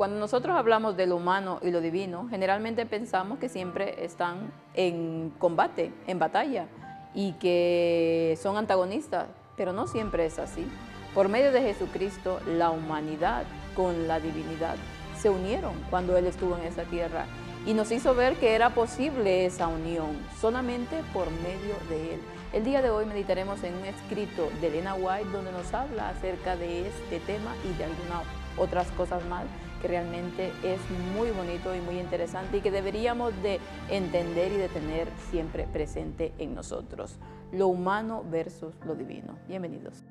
Cuando nosotros hablamos de lo humano y lo divino, generalmente pensamos que siempre están en combate, en batalla, y que son antagonistas, pero no siempre es así. Por medio de Jesucristo, la humanidad con la divinidad se unieron cuando Él estuvo en esa tierra y nos hizo ver que era posible esa unión solamente por medio de Él. El día de hoy meditaremos en un escrito de Elena White donde nos habla acerca de este tema y de algunas otras cosas más que realmente es muy bonito y muy interesante y que deberíamos de entender y de tener siempre presente en nosotros. Lo humano versus lo divino. Bienvenidos.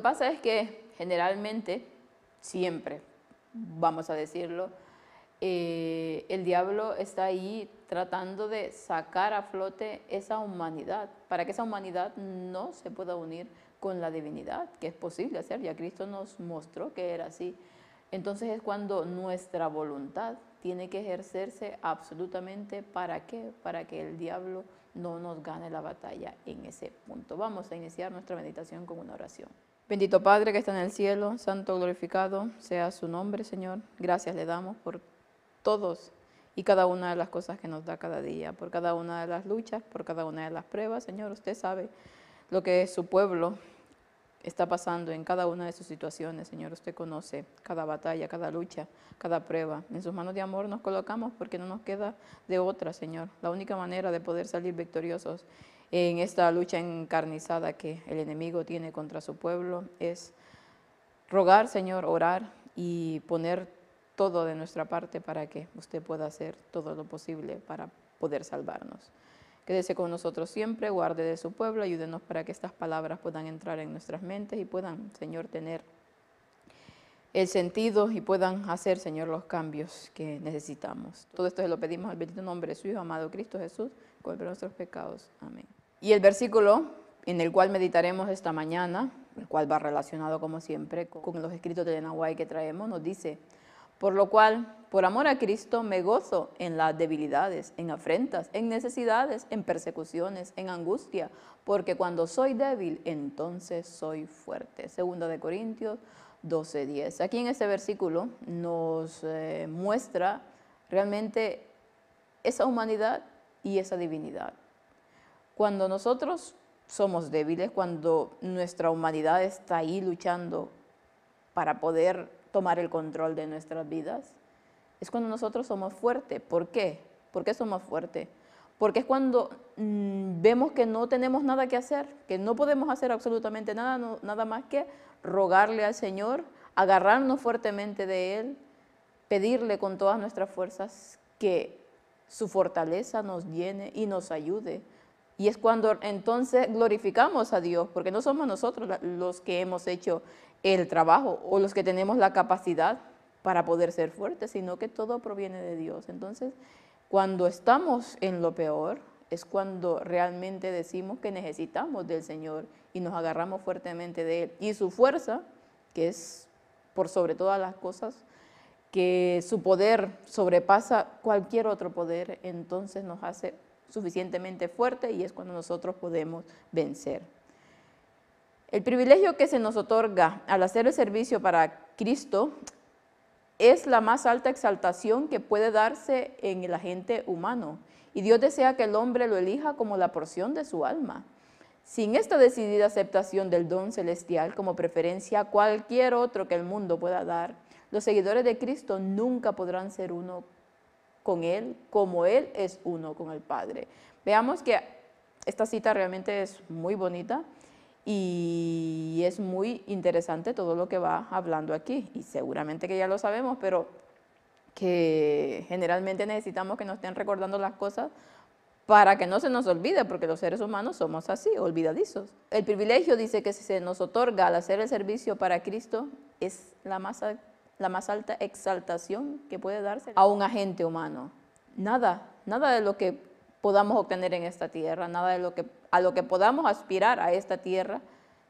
pasa es que generalmente, siempre, vamos a decirlo, eh, el diablo está ahí tratando de sacar a flote esa humanidad, para que esa humanidad no se pueda unir con la divinidad, que es posible hacer, ya Cristo nos mostró que era así. Entonces es cuando nuestra voluntad tiene que ejercerse absolutamente para qué, para que el diablo no nos gane la batalla en ese punto. Vamos a iniciar nuestra meditación con una oración. Bendito Padre que está en el cielo, santo glorificado sea su nombre, Señor. Gracias le damos por todos y cada una de las cosas que nos da cada día, por cada una de las luchas, por cada una de las pruebas. Señor, usted sabe lo que su pueblo está pasando en cada una de sus situaciones. Señor, usted conoce cada batalla, cada lucha, cada prueba. En sus manos de amor nos colocamos porque no nos queda de otra, Señor. La única manera de poder salir victoriosos en esta lucha encarnizada que el enemigo tiene contra su pueblo, es rogar, Señor, orar y poner todo de nuestra parte para que usted pueda hacer todo lo posible para poder salvarnos. Quédese con nosotros siempre, guarde de su pueblo, ayúdenos para que estas palabras puedan entrar en nuestras mentes y puedan, Señor, tener el sentido y puedan hacer, Señor, los cambios que necesitamos. Todo esto se lo pedimos al bendito nombre de su Hijo, amado Cristo Jesús, con nuestros pecados. Amén. Y el versículo en el cual meditaremos esta mañana, el cual va relacionado como siempre con los escritos de Nahuay que traemos, nos dice, por lo cual, por amor a Cristo, me gozo en las debilidades, en afrentas, en necesidades, en persecuciones, en angustia, porque cuando soy débil, entonces soy fuerte. Segunda de Corintios 12:10. Aquí en este versículo nos eh, muestra realmente esa humanidad y esa divinidad. Cuando nosotros somos débiles, cuando nuestra humanidad está ahí luchando para poder tomar el control de nuestras vidas, es cuando nosotros somos fuertes. ¿Por qué? ¿Por qué somos fuertes? Porque es cuando mm, vemos que no tenemos nada que hacer, que no podemos hacer absolutamente nada, nada más que rogarle al Señor, agarrarnos fuertemente de Él, pedirle con todas nuestras fuerzas que su fortaleza nos llene y nos ayude y es cuando entonces glorificamos a Dios, porque no somos nosotros los que hemos hecho el trabajo o los que tenemos la capacidad para poder ser fuertes, sino que todo proviene de Dios. Entonces, cuando estamos en lo peor, es cuando realmente decimos que necesitamos del Señor y nos agarramos fuertemente de Él. Y su fuerza, que es por sobre todas las cosas, que su poder sobrepasa cualquier otro poder, entonces nos hace suficientemente fuerte y es cuando nosotros podemos vencer. El privilegio que se nos otorga al hacer el servicio para Cristo es la más alta exaltación que puede darse en el agente humano y Dios desea que el hombre lo elija como la porción de su alma. Sin esta decidida aceptación del don celestial como preferencia a cualquier otro que el mundo pueda dar, los seguidores de Cristo nunca podrán ser uno con Él como Él es uno con el Padre. Veamos que esta cita realmente es muy bonita y es muy interesante todo lo que va hablando aquí y seguramente que ya lo sabemos, pero que generalmente necesitamos que nos estén recordando las cosas para que no se nos olvide, porque los seres humanos somos así, olvidadizos. El privilegio dice que si se nos otorga al hacer el servicio para Cristo es la más la más alta exaltación que puede darse a un agente humano. Nada, nada de lo que podamos obtener en esta tierra, nada de lo que, a lo que podamos aspirar a esta tierra,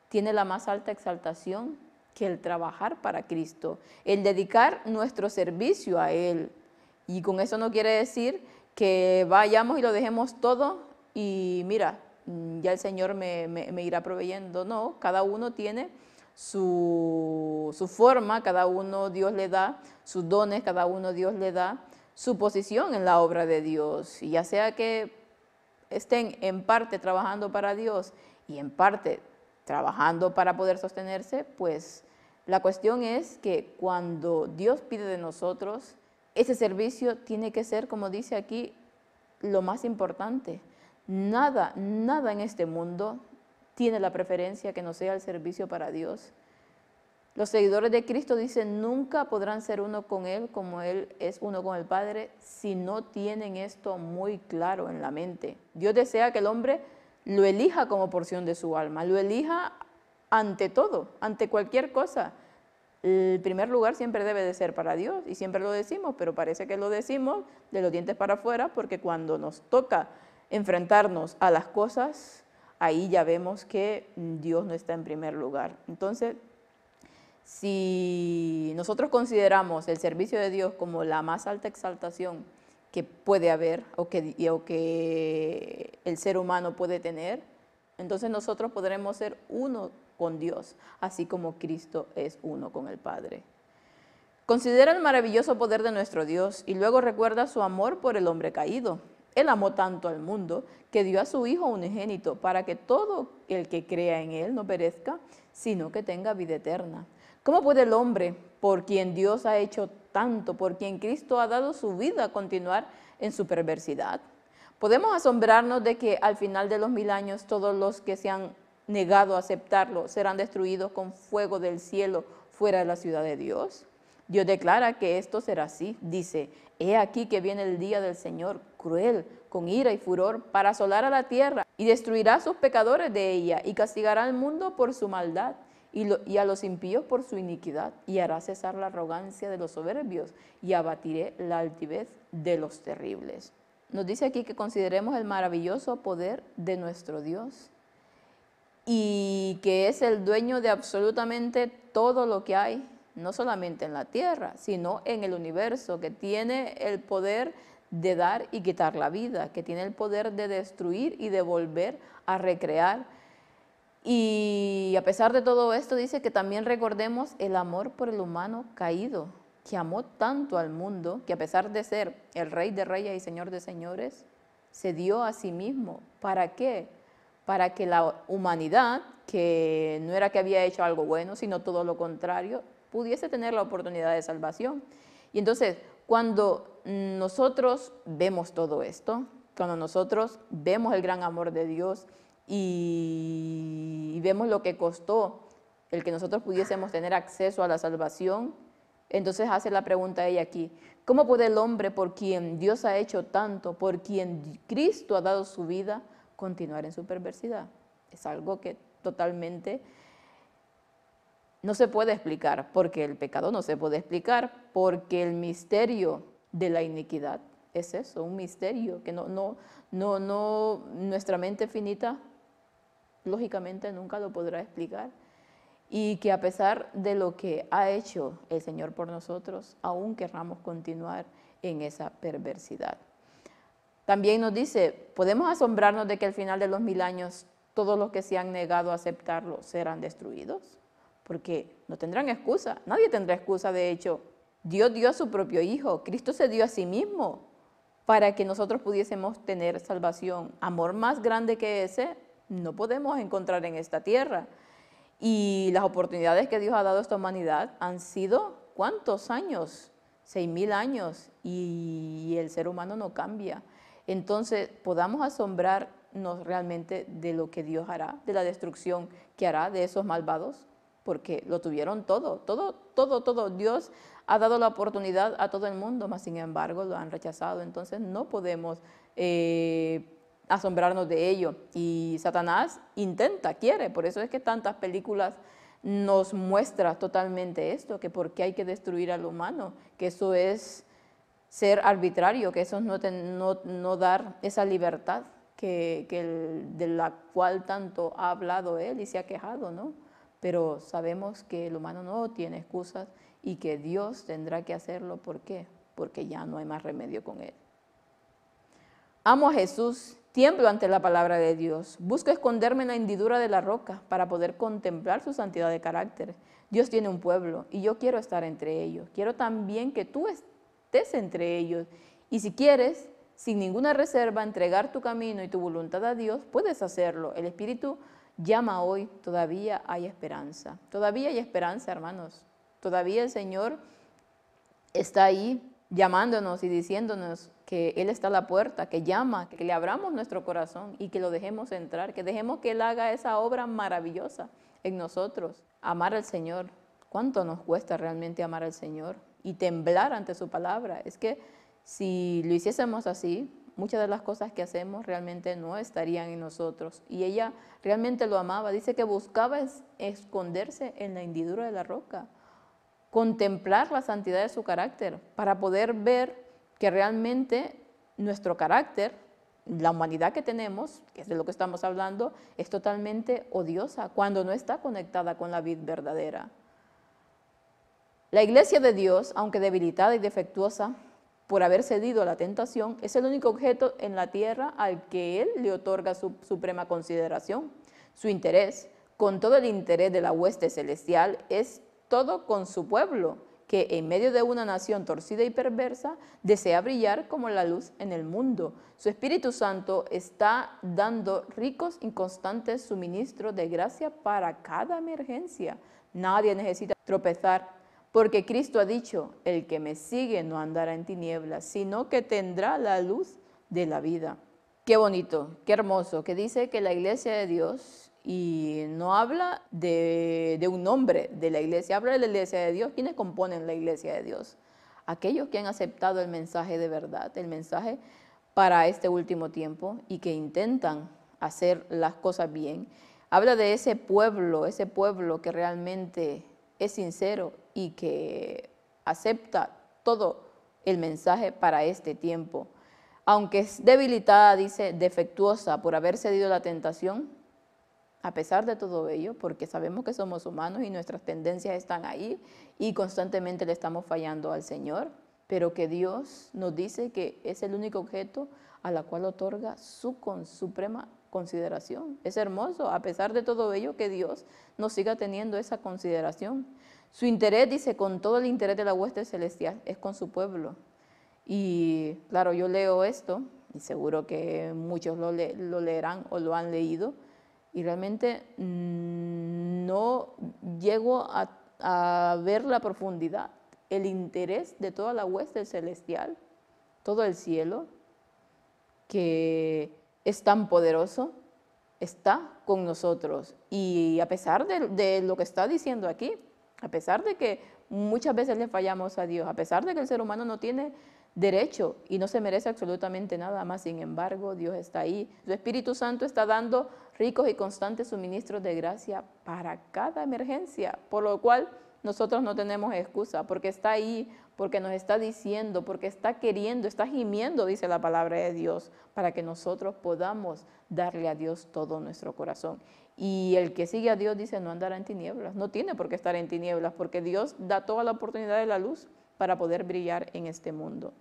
tiene la más alta exaltación que el trabajar para Cristo, el dedicar nuestro servicio a Él. Y con eso no quiere decir que vayamos y lo dejemos todo y mira, ya el Señor me, me irá proveyendo. No, cada uno tiene su, forma, cada uno Dios le da, sus dones, cada uno Dios le da, su posición en la obra de Dios. Y ya sea que estén en parte trabajando para Dios y en parte trabajando para poder sostenerse, pues la cuestión es que cuando Dios pide de nosotros, ese servicio tiene que ser, como dice aquí, lo más importante. Nada, nada en este mundo tiene la preferencia que no sea el servicio para Dios. Los seguidores de Cristo dicen, nunca podrán ser uno con Él como Él es uno con el Padre si no tienen esto muy claro en la mente. Dios desea que el hombre lo elija como porción de su alma, lo elija ante todo, ante cualquier cosa. El primer lugar siempre debe de ser para Dios y siempre lo decimos, pero parece que lo decimos de los dientes para afuera porque cuando nos toca enfrentarnos a las cosas ahí ya vemos que mm, Dios no está en primer lugar. Entonces, si nosotros consideramos el servicio de Dios como la más alta exaltación que puede haber o que, el ser humano puede tener, entonces nosotros podremos ser uno con Dios, así como Cristo es uno con el Padre. Considera el maravilloso poder de nuestro Dios y luego recuerda su amor por el hombre caído, él amó tanto al mundo que dio a su Hijo unigénito para que todo el que crea en Él no perezca, sino que tenga vida eterna. ¿Cómo puede el hombre, por quien Dios ha hecho tanto, por quien Cristo ha dado su vida, continuar en su perversidad? Podemos asombrarnos de que al final de los mil años todos los que se han negado a aceptarlo serán destruidos con fuego del cielo fuera de la ciudad de Dios. Dios declara que esto será así. Dice, he aquí que viene el día del Señor cruel, con ira y furor, para asolar a la tierra, y destruirá a sus pecadores de ella, y castigará al mundo por su maldad, y, a los impíos por su iniquidad, y hará cesar la arrogancia de los soberbios, y abatiré la altivez de los terribles. Nos dice aquí que consideremos el maravilloso poder de nuestro Dios, y que es el dueño de absolutamente todo lo que hay, no solamente en la tierra, sino en el universo, que tiene el poder de dar y quitar la vida, que tiene el poder de destruir y de volver a recrear. Y a pesar de todo esto, dice que también recordemos el amor por el humano caído, que amó tanto al mundo, que a pesar de ser el rey de reyes y señor de señores, se dio a sí mismo. ¿Para qué? Para que la humanidad, que no era que había hecho algo bueno, sino todo lo contrario, pudiese tener la oportunidad de salvación. Y entonces, cuando nosotros vemos todo esto, cuando nosotros vemos el gran amor de Dios y vemos lo que costó el que nosotros pudiésemos tener acceso a la salvación, entonces hace la pregunta ella aquí, ¿cómo puede el hombre por quien Dios ha hecho tanto, por quien Cristo ha dado su vida, continuar en su perversidad? Es algo que totalmente no se puede explicar, porque el pecado no se puede explicar, porque el misterio de la iniquidad. Es eso, un misterio que no, no, no, no, nuestra mente finita lógicamente nunca lo podrá explicar. Y que a pesar de lo que ha hecho el Señor por nosotros, aún querramos continuar en esa perversidad. También nos dice, podemos asombrarnos de que al final de los mil años todos los que se han negado a aceptarlo serán destruidos, porque no tendrán excusa, nadie tendrá excusa de hecho Dios dio a su propio Hijo, Cristo se dio a sí mismo para que nosotros pudiésemos tener salvación. Amor más grande que ese no podemos encontrar en esta tierra. Y las oportunidades que Dios ha dado a esta humanidad han sido, ¿cuántos años? Seis mil años. Y el ser humano no cambia. Entonces, podamos asombrarnos realmente de lo que Dios hará, de la destrucción que hará de esos malvados, porque lo tuvieron todo, todo, todo, todo. Dios ha dado la oportunidad a todo el mundo, mas sin embargo lo han rechazado. Entonces no podemos eh, asombrarnos de ello. Y Satanás intenta, quiere, por eso es que tantas películas nos muestra totalmente esto, que por qué hay que destruir al humano, que eso es ser arbitrario, que eso es no, dar esa libertad que, de la cual tanto ha hablado él y se ha quejado, ¿no? Pero sabemos que el humano no tiene excusas y que Dios tendrá que hacerlo. ¿Por qué? Porque ya no hay más remedio con él. Amo a Jesús, tiemblo ante la palabra de Dios, busco esconderme en la hendidura de la roca para poder contemplar su santidad de carácter. Dios tiene un pueblo y yo quiero estar entre ellos. Quiero también que tú estés entre ellos. Y si quieres, sin ninguna reserva, entregar tu camino y tu voluntad a Dios, puedes hacerlo. El Espíritu llama hoy, todavía hay esperanza. Todavía hay esperanza, hermanos. Todavía el Señor está ahí llamándonos y diciéndonos que Él está a la puerta, que llama, que le abramos nuestro corazón y que lo dejemos entrar, que dejemos que Él haga esa obra maravillosa en nosotros. Amar al Señor. ¿Cuánto nos cuesta realmente amar al Señor y temblar ante su palabra? Es que si lo hiciésemos así, muchas de las cosas que hacemos realmente no estarían en nosotros. Y ella realmente lo amaba. Dice que buscaba esconderse en la hendidura de la roca contemplar la santidad de su carácter, para poder ver que realmente nuestro carácter, la humanidad que tenemos, que es de lo que estamos hablando, es totalmente odiosa cuando no está conectada con la vida verdadera. La iglesia de Dios, aunque debilitada y defectuosa por haber cedido a la tentación, es el único objeto en la tierra al que Él le otorga su suprema consideración. Su interés, con todo el interés de la hueste celestial, es todo con su pueblo, que en medio de una nación torcida y perversa desea brillar como la luz en el mundo. Su Espíritu Santo está dando ricos y constantes suministros de gracia para cada emergencia. Nadie necesita tropezar, porque Cristo ha dicho, el que me sigue no andará en tinieblas, sino que tendrá la luz de la vida. Qué bonito, qué hermoso, que dice que la iglesia de Dios y no habla de, un nombre de la iglesia, habla de la iglesia de Dios. ¿Quiénes componen la iglesia de Dios? Aquellos que han aceptado el mensaje de verdad, el mensaje para este último tiempo y que intentan hacer las cosas bien. Habla de ese pueblo, ese pueblo que realmente es sincero y que acepta todo el mensaje para este tiempo. Aunque es debilitada, dice, defectuosa por haber cedido la tentación, a pesar de todo ello, porque sabemos que somos humanos y nuestras tendencias están ahí y constantemente le estamos fallando al Señor, pero que Dios nos dice que es el único objeto a la cual otorga su con, suprema consideración. Es hermoso, a pesar de todo ello, que Dios nos siga teniendo esa consideración. Su interés, dice, con todo el interés de la hueste celestial, es con su pueblo. Y claro, yo leo esto, y seguro que muchos lo leerán o lo han leído, y realmente mm, no llego a, ver la profundidad, el interés de toda la hueste celestial, todo el cielo, que es tan poderoso, está con nosotros. Y a pesar de, lo que está diciendo aquí, a pesar de que muchas veces le fallamos a Dios, a pesar de que el ser humano no tiene derecho y no se merece absolutamente nada más. Sin embargo, Dios está ahí. Su Espíritu Santo está dando ricos y constantes suministros de gracia para cada emergencia, por lo cual nosotros no tenemos excusa, porque está ahí, porque nos está diciendo, porque está queriendo, está gimiendo, dice la palabra de Dios, para que nosotros podamos darle a Dios todo nuestro corazón. Y el que sigue a Dios dice no andará en tinieblas, no tiene por qué estar en tinieblas, porque Dios da toda la oportunidad de la luz para poder brillar en este mundo.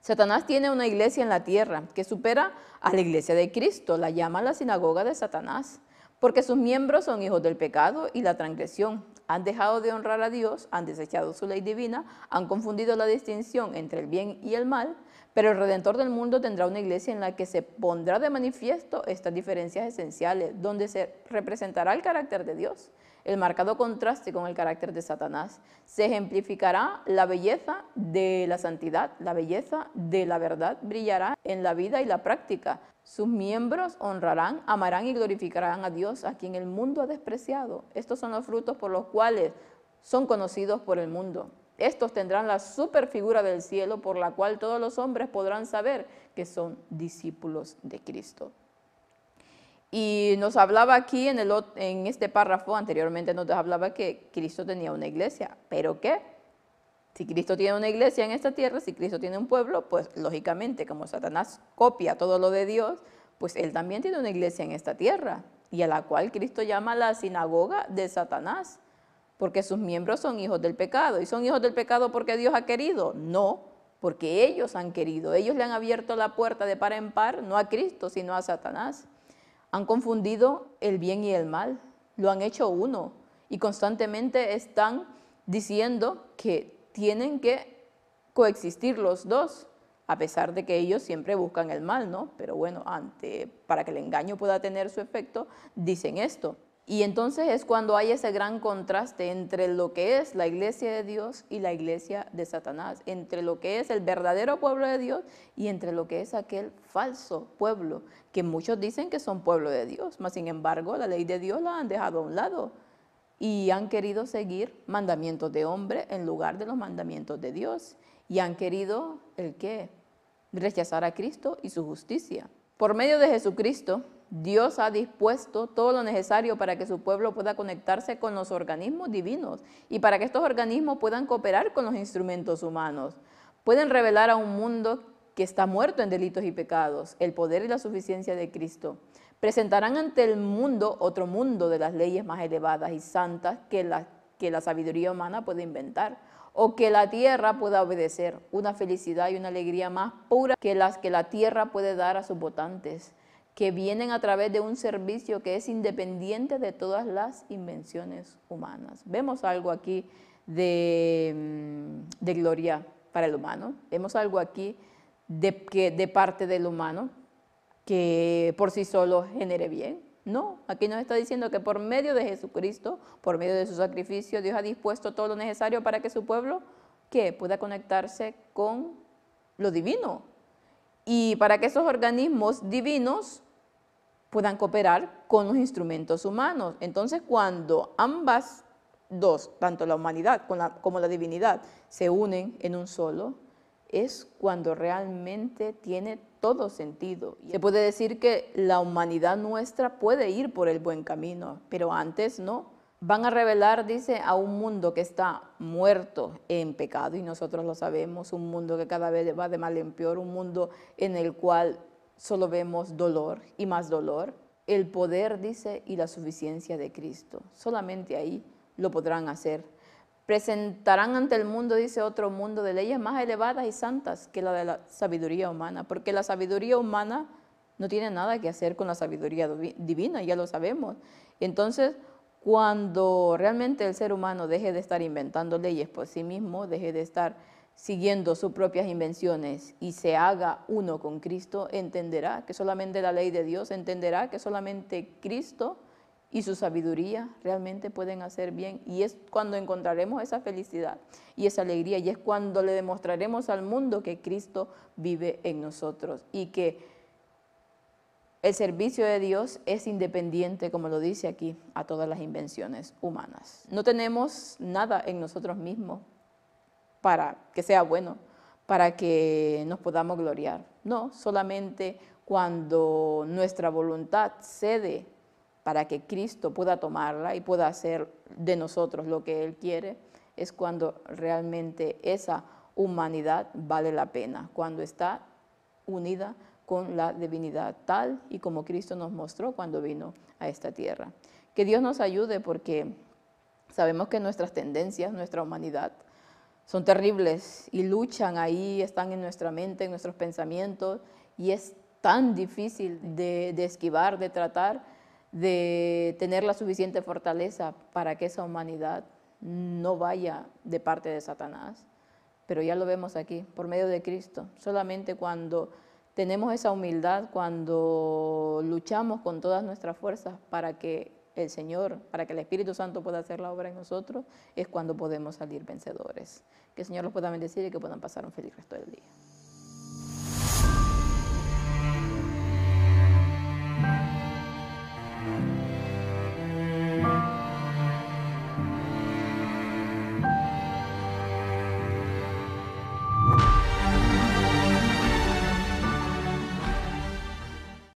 Satanás tiene una iglesia en la tierra que supera a la iglesia de Cristo, la llama la sinagoga de Satanás, porque sus miembros son hijos del pecado y la transgresión. Han dejado de honrar a Dios, han desechado su ley divina, han confundido la distinción entre el bien y el mal, pero el Redentor del mundo tendrá una iglesia en la que se pondrá de manifiesto estas diferencias esenciales, donde se representará el carácter de Dios, el marcado contraste con el carácter de Satanás. Se ejemplificará la belleza de la santidad, la belleza de la verdad brillará en la vida y la práctica. Sus miembros honrarán, amarán y glorificarán a Dios, a quien el mundo ha despreciado. Estos son los frutos por los cuales son conocidos por el mundo. Estos tendrán la superfigura del cielo por la cual todos los hombres podrán saber que son discípulos de Cristo. Y nos hablaba aquí en, en este párrafo anteriormente, nos hablaba que Cristo tenía una iglesia. ¿Pero qué? Si Cristo tiene una iglesia en esta tierra, si Cristo tiene un pueblo, pues lógicamente, como Satanás copia todo lo de Dios, pues él también tiene una iglesia en esta tierra, y a la cual Cristo llama la sinagoga de Satanás, porque sus miembros son hijos del pecado. ¿Y son hijos del pecado porque Dios ha querido? No, porque ellos han querido. Ellos le han abierto la puerta de par en par, no a Cristo, sino a Satanás. Han confundido el bien y el mal, lo han hecho uno y constantemente están diciendo que tienen que coexistir los dos, a pesar de que ellos siempre buscan el mal, ¿no? Pero bueno, ante, para que el engaño pueda tener su efecto, dicen esto. Y entonces es cuando hay ese gran contraste entre lo que es la iglesia de Dios y la iglesia de Satanás, entre lo que es el verdadero pueblo de Dios y entre lo que es aquel falso pueblo, que muchos dicen que son pueblo de Dios, mas sin embargo la ley de Dios la han dejado a un lado y han querido seguir mandamientos de hombre en lugar de los mandamientos de Dios y han querido el qué? Rechazar a Cristo y su justicia. Por medio de Jesucristo, Dios ha dispuesto todo lo necesario para que su pueblo pueda conectarse con los organismos divinos y para que estos organismos puedan cooperar con los instrumentos humanos. Pueden revelar a un mundo que está muerto en delitos y pecados, el poder y la suficiencia de Cristo. Presentarán ante el mundo otro mundo de las leyes más elevadas y santas que la, que la sabiduría humana puede inventar o que la tierra pueda obedecer, una felicidad y una alegría más pura que las que la tierra puede dar a sus votantes que vienen a través de un servicio que es independiente de todas las invenciones humanas. Vemos algo aquí mm, de, gloria para el humano, vemos algo aquí de, que, de parte del humano que por sí solo genere bien. No, aquí nos está diciendo que por medio de Jesucristo, por medio de su sacrificio, Dios ha dispuesto todo lo necesario para que su pueblo que pueda conectarse con lo divino. Y para que esos organismos divinos puedan cooperar con los instrumentos humanos. Entonces, cuando ambas dos, tanto la humanidad como la divinidad, se unen en un solo, es cuando realmente tiene todo sentido. Se puede decir que la humanidad nuestra puede ir por el buen camino, pero antes no. Van a revelar, dice, a un mundo que está muerto en pecado, y nosotros lo sabemos, un mundo que cada vez va de mal en peor, un mundo en el cual solo vemos dolor y más dolor. El poder, dice, y la suficiencia de Cristo. Solamente ahí lo podrán hacer. Presentarán ante el mundo, dice otro mundo, de leyes más elevadas y santas que la de la sabiduría humana, porque la sabiduría humana no tiene nada que hacer con la sabiduría divina, ya lo sabemos. Entonces, cuando realmente el ser humano deje de estar inventando leyes por sí mismo, deje de estar siguiendo sus propias invenciones y se haga uno con Cristo, entenderá que solamente la ley de Dios, entenderá que solamente Cristo y su sabiduría realmente pueden hacer bien. Y es cuando encontraremos esa felicidad y esa alegría. Y es cuando le demostraremos al mundo que Cristo vive en nosotros y que el servicio de Dios es independiente, como lo dice aquí, a todas las invenciones humanas. No tenemos nada en nosotros mismos para que sea bueno, para que nos podamos gloriar. No, solamente cuando nuestra voluntad cede para que Cristo pueda tomarla y pueda hacer de nosotros lo que Él quiere, es cuando realmente esa humanidad vale la pena, cuando está unida con la divinidad, tal y como Cristo nos mostró cuando vino a esta tierra. Que Dios nos ayude porque sabemos que nuestras tendencias, nuestra humanidad, son terribles y luchan ahí, están en nuestra mente, en nuestros pensamientos, y es tan difícil de, de esquivar, de tratar, de tener la suficiente fortaleza para que esa humanidad no vaya de parte de Satanás. Pero ya lo vemos aquí, por medio de Cristo. Solamente cuando tenemos esa humildad, cuando luchamos con todas nuestras fuerzas para que el Señor, para que el Espíritu Santo pueda hacer la obra en nosotros, es cuando podemos salir vencedores. Que el Señor los pueda bendecir y que puedan pasar un feliz resto del día.